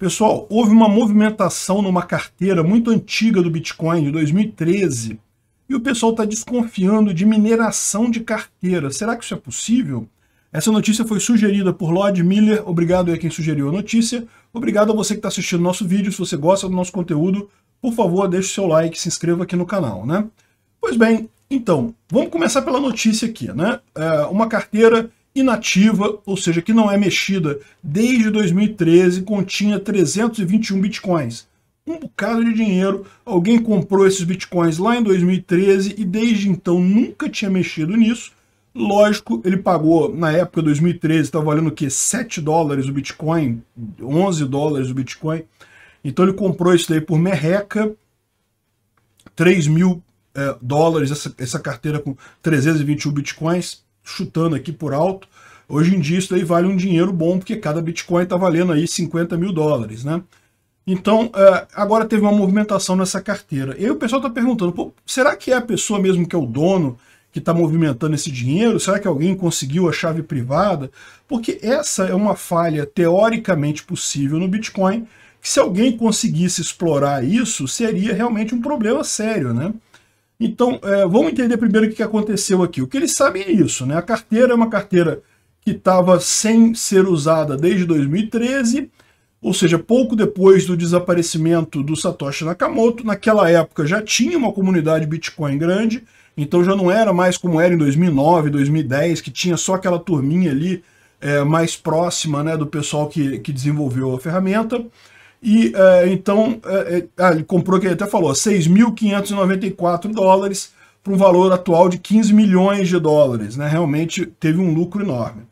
Pessoal, houve uma movimentação numa carteira muito antiga do Bitcoin, de 2013, e o pessoal está desconfiando de mineração de carteira. Será que isso é possível? Essa notícia foi sugerida por Lloyd Miller, obrigado a quem sugeriu a notícia, obrigado a você que está assistindo nosso vídeo, se você gosta do nosso conteúdo, por favor, deixe o seu like, se inscreva aqui no canal, né? Pois bem, então, vamos começar pela notícia aqui, né? É uma carteira inativa, ou seja, que não é mexida desde 2013, continha 321 bitcoins. Um bocado de dinheiro, alguém comprou esses bitcoins lá em 2013 e desde então nunca tinha mexido nisso. Lógico, ele pagou, na época 2013, estava valendo o que? 7 dólares o Bitcoin, 11 dólares o Bitcoin. Então ele comprou isso daí por merreca, 3 mil é, dólares, essa, essa carteira com 321 Bitcoins chutando aqui por alto, hoje em dia isso daí vale um dinheiro bom, porque cada Bitcoin está valendo aí 50 mil dólares, né? Então, é, agora teve uma movimentação nessa carteira. E aí o pessoal está perguntando, será que é a pessoa mesmo que é o dono que está movimentando esse dinheiro? Será que alguém conseguiu a chave privada? Porque essa é uma falha teoricamente possível no Bitcoin, que se alguém conseguisse explorar isso, seria realmente um problema sério, né? Então, é, vamos entender primeiro o que aconteceu aqui. O que eles sabem é isso, né? A carteira é uma carteira que estava sem ser usada desde 2013, ou seja, pouco depois do desaparecimento do Satoshi Nakamoto. Naquela época já tinha uma comunidade Bitcoin grande, então já não era mais como era em 2009, 2010, que tinha só aquela turminha ali é, mais próxima né, do pessoal que, que desenvolveu a ferramenta. E é, então, é, é, ah, ele comprou, que ele até falou, 6.594 dólares para um valor atual de 15 milhões de dólares. Né? Realmente teve um lucro enorme.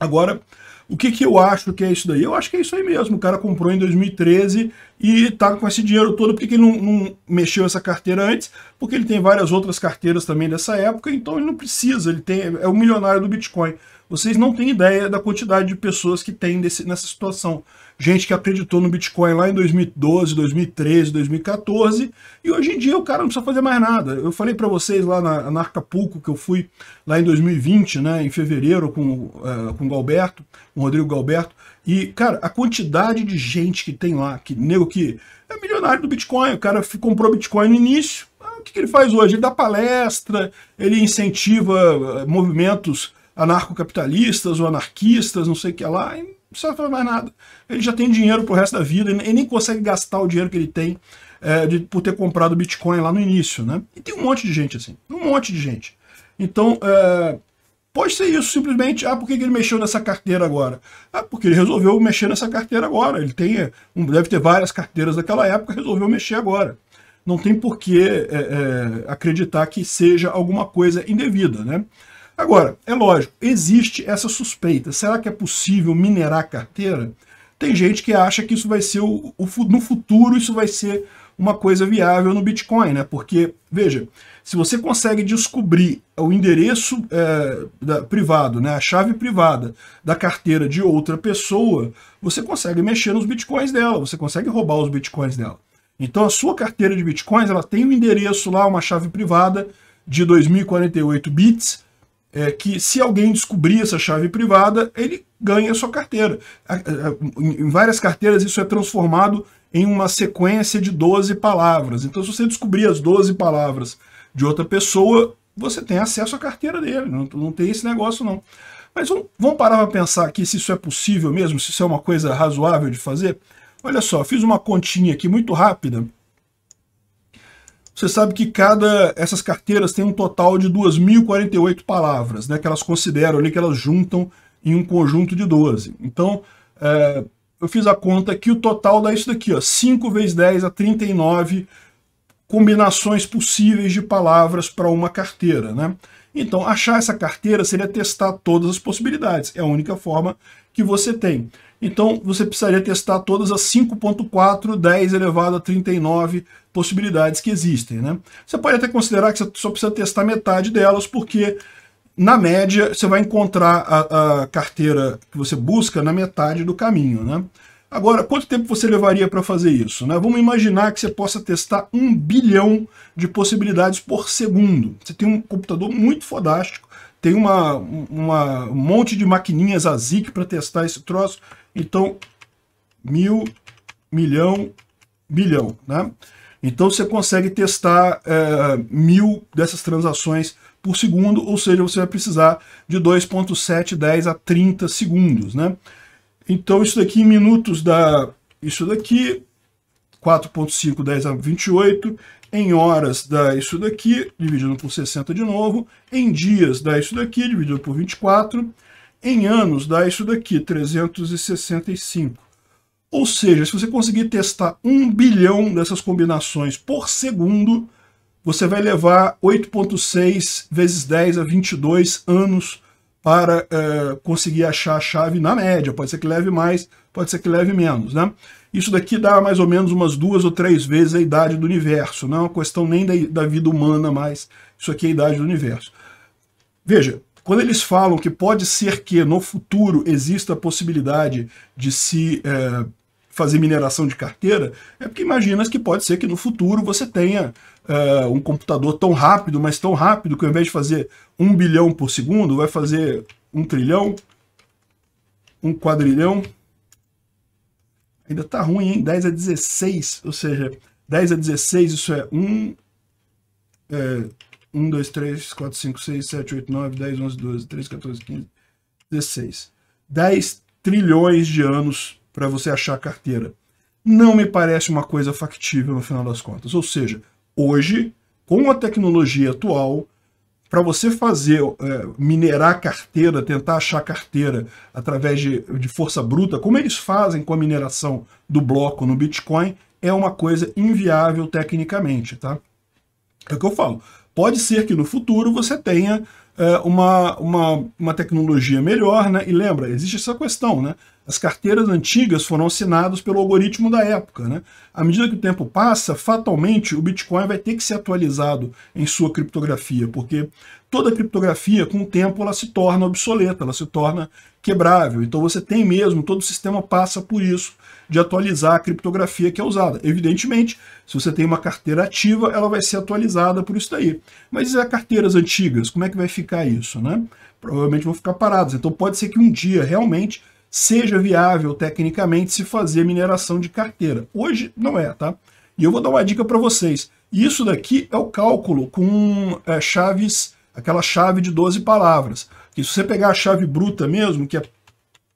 Agora, o que, que eu acho que é isso daí? Eu acho que é isso aí mesmo. O cara comprou em 2013 e tá com esse dinheiro todo. Por que, que ele não, não, mexeu essa carteira antes? Porque ele tem várias outras carteiras também dessa época, então ele não precisa. Ele tem, é o milionário do Bitcoin. Vocês não têm ideia da quantidade de pessoas que tem desse, nessa situação. Gente que acreditou no Bitcoin lá em 2012, 2013, 2014, e hoje em dia o cara não precisa fazer mais nada. Eu falei para vocês lá na, na Arcapulco, que eu fui lá em 2020, né, em fevereiro, com, uh, com o Galberto, com o Rodrigo Galberto, e, cara, a quantidade de gente que tem lá, que nego que é milionário do Bitcoin, o cara comprou Bitcoin no início, ah, o que, ele faz hoje? Ele dá palestra, ele incentiva eh, movimentos anarcocapitalistas ou anarquistas, não sei o que lá, e não precisa fazer mais nada. Ele já tem dinheiro pro resto da vida, ele nem consegue gastar o dinheiro que ele tem é, de, por ter comprado Bitcoin lá no início, né? E tem um monte de gente assim, um monte de gente. Então, é, pode ser isso, simplesmente, ah, por que ele mexeu nessa carteira agora? Ah, porque ele resolveu mexer nessa carteira agora, ele tem, é, um, deve ter várias carteiras daquela época, resolveu mexer agora não tem por que é, é, acreditar que seja alguma coisa indevida, né? Agora, é lógico, existe essa suspeita. Será que é possível minerar carteira? Tem gente que acha que isso vai ser o, o, no futuro isso vai ser uma coisa viável no Bitcoin, né? Porque, veja, se você consegue descobrir o endereço é, da, privado, né, a chave privada da carteira de outra pessoa, você consegue mexer nos bitcoins dela, você consegue roubar os bitcoins dela. Então a sua carteira de bitcoins ela tem um endereço lá, uma chave privada de 2048 bits, é que se alguém descobrir essa chave privada, ele ganha a sua carteira. Em várias carteiras isso é transformado em uma sequência de 12 palavras. Então se você descobrir as 12 palavras de outra pessoa, você tem acesso à carteira dele, não, tem esse negócio não. Mas vamos, vamos parar para pensar aqui se isso é possível mesmo, se isso é uma coisa razoável de fazer? Olha só, fiz uma continha aqui muito rápida, você sabe que cada essas carteiras tem um total de 2.048 palavras, né, que elas consideram ali, que elas juntam em um conjunto de 12. Então, é, eu fiz a conta que o total dá isso daqui, ó, 5 vezes 10 a 39 combinações possíveis de palavras para uma carteira. Né? Então, achar essa carteira seria testar todas as possibilidades. É a única forma que você tem. Então, você precisaria testar todas as 5.4, 10 elevado a 39 possibilidades que existem. Né? Você pode até considerar que você só precisa testar metade delas, porque, na média, você vai encontrar a, a carteira que você busca na metade do caminho. Né? Agora, quanto tempo você levaria para fazer isso? Né? Vamos imaginar que você possa testar um bilhão de possibilidades por segundo. Você tem um computador muito fodástico, tem uma, uma um monte de maquininhas ASIC para testar esse troço. Então, mil, milhão, bilhão. Né? Então você consegue testar é, mil dessas transações por segundo, ou seja, você vai precisar de 2.7 10 a 30 segundos. Né? Então, isso daqui em minutos dá isso daqui, 4.5, 10 a 28, em horas dá isso daqui, dividido por 60 de novo, em dias dá isso daqui, dividido por 24, em anos dá isso daqui, 365. Ou seja, se você conseguir testar um bilhão dessas combinações por segundo, você vai levar 8.6 vezes 10 a 22 anos para uh, conseguir achar a chave na média. Pode ser que leve mais, pode ser que leve menos. Né? Isso daqui dá mais ou menos umas duas ou três vezes a idade do universo. Não é uma questão nem da, da vida humana, mais isso aqui é a idade do universo. Veja, quando eles falam que pode ser que no futuro exista a possibilidade de se é, fazer mineração de carteira, é porque imaginas que pode ser que no futuro você tenha é, um computador tão rápido, mas tão rápido, que ao invés de fazer 1 bilhão por segundo vai fazer 1 trilhão, 1 quadrilhão. Ainda tá ruim, hein? 10 a 16, ou seja, 10 a 16 isso é 1, é, 1 2, 3, 4, 5, 6, 7, 8, 9, 10, 11, 12, 13, 14, 15, 16. 10 trilhões de anos para você achar a carteira. Não me parece uma coisa factível no final das contas. Ou seja, hoje, com a tecnologia atual, para você fazer, é, minerar carteira, tentar achar carteira através de, de força bruta, como eles fazem com a mineração do bloco no Bitcoin, é uma coisa inviável tecnicamente, tá? É o que eu falo. Pode ser que no futuro você tenha é, uma, uma, uma tecnologia melhor, né? E lembra, existe essa questão, né? As carteiras antigas foram assinadas pelo algoritmo da época. Né? À medida que o tempo passa, fatalmente o Bitcoin vai ter que ser atualizado em sua criptografia, porque toda criptografia, com o tempo, ela se torna obsoleta, ela se torna quebrável. Então você tem mesmo, todo o sistema passa por isso, de atualizar a criptografia que é usada. Evidentemente, se você tem uma carteira ativa, ela vai ser atualizada por isso daí. Mas e as carteiras antigas? Como é que vai ficar isso? Né? Provavelmente vão ficar paradas. Então pode ser que um dia, realmente, seja viável tecnicamente se fazer mineração de carteira. Hoje não é, tá? E eu vou dar uma dica para vocês. Isso daqui é o cálculo com é, chaves, aquela chave de 12 palavras. Que se você pegar a chave bruta mesmo, que é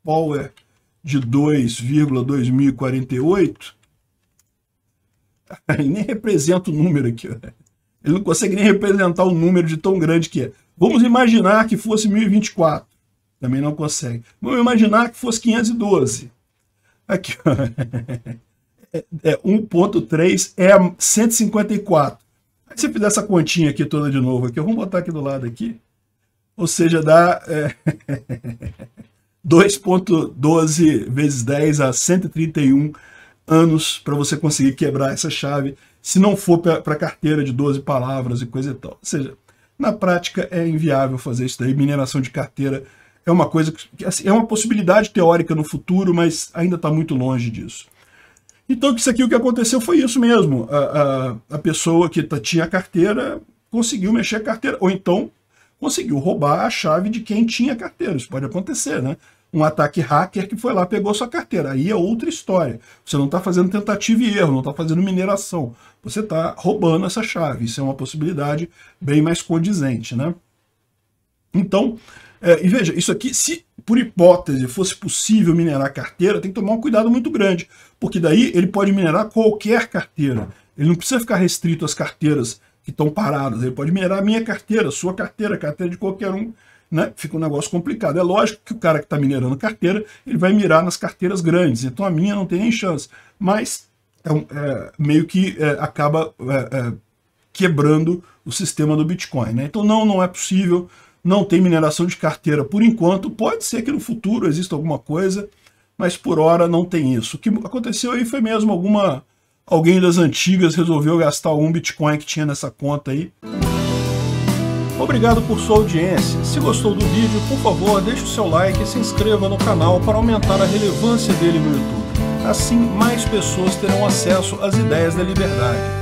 power de 2,2048, ele nem representa o número aqui. Ele não consegue nem representar o número de tão grande que é. Vamos imaginar que fosse 1024. Também não consegue. Vamos imaginar que fosse 512. Aqui, ó. É 1.3 é 154. É Aí você fizer essa continha aqui toda de novo aqui, vamos botar aqui do lado aqui. Ou seja, dá é, 2.12 vezes 10 a 131 anos para você conseguir quebrar essa chave, se não for para carteira de 12 palavras e coisa e tal. Ou seja, na prática é inviável fazer isso daí, mineração de carteira é uma coisa que assim, é uma possibilidade teórica no futuro, mas ainda está muito longe disso. Então, isso aqui o que aconteceu foi isso mesmo. A, a, a pessoa que tá, tinha a carteira conseguiu mexer a carteira, ou então conseguiu roubar a chave de quem tinha a carteira. Isso pode acontecer, né? Um ataque hacker que foi lá pegou sua carteira. Aí é outra história. Você não está fazendo tentativa e erro, não está fazendo mineração. Você está roubando essa chave. Isso é uma possibilidade bem mais condizente, né? Então, é, e veja, isso aqui, se por hipótese fosse possível minerar carteira, tem que tomar um cuidado muito grande, porque daí ele pode minerar qualquer carteira. Ele não precisa ficar restrito às carteiras que estão paradas. Ele pode minerar a minha carteira, sua carteira, a carteira de qualquer um. Né? Fica um negócio complicado. É lógico que o cara que está minerando carteira, ele vai mirar nas carteiras grandes. Então a minha não tem nem chance. Mas é, um, é meio que é, acaba é, é, quebrando o sistema do Bitcoin. Né? Então não, não é possível não tem mineração de carteira por enquanto. Pode ser que no futuro exista alguma coisa, mas por hora não tem isso. O que aconteceu aí foi mesmo alguma alguém das antigas resolveu gastar um Bitcoin que tinha nessa conta aí. Obrigado por sua audiência. Se gostou do vídeo, por favor, deixe o seu like e se inscreva no canal para aumentar a relevância dele no YouTube. Assim, mais pessoas terão acesso às ideias da liberdade